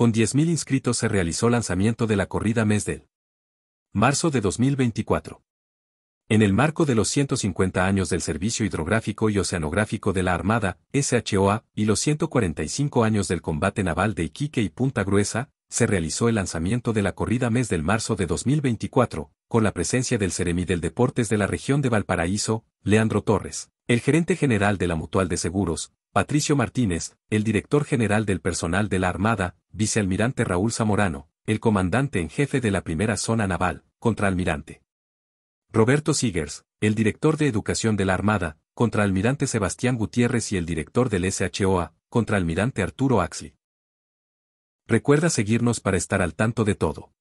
Con 10.000 inscritos se realizó el lanzamiento de la corrida mes del marzo de 2024. En el marco de los 150 años del Servicio Hidrográfico y Oceanográfico de la Armada, SHOA, y los 145 años del combate naval de Iquique y Punta Gruesa, se realizó el lanzamiento de la corrida mes del marzo de 2024, con la presencia del Ceremi del Deportes de la región de Valparaíso, Leandro Torres, el gerente general de la Mutual de Seguros, Patricio Martínez, el director general del personal de la Armada, vicealmirante Raúl Zamorano, el comandante en jefe de la primera zona naval, contraalmirante. Roberto Sigers, el director de Educación de la Armada, contraalmirante Sebastián Gutiérrez y el director del SHOA, contraalmirante Arturo Axley. Recuerda seguirnos para estar al tanto de todo.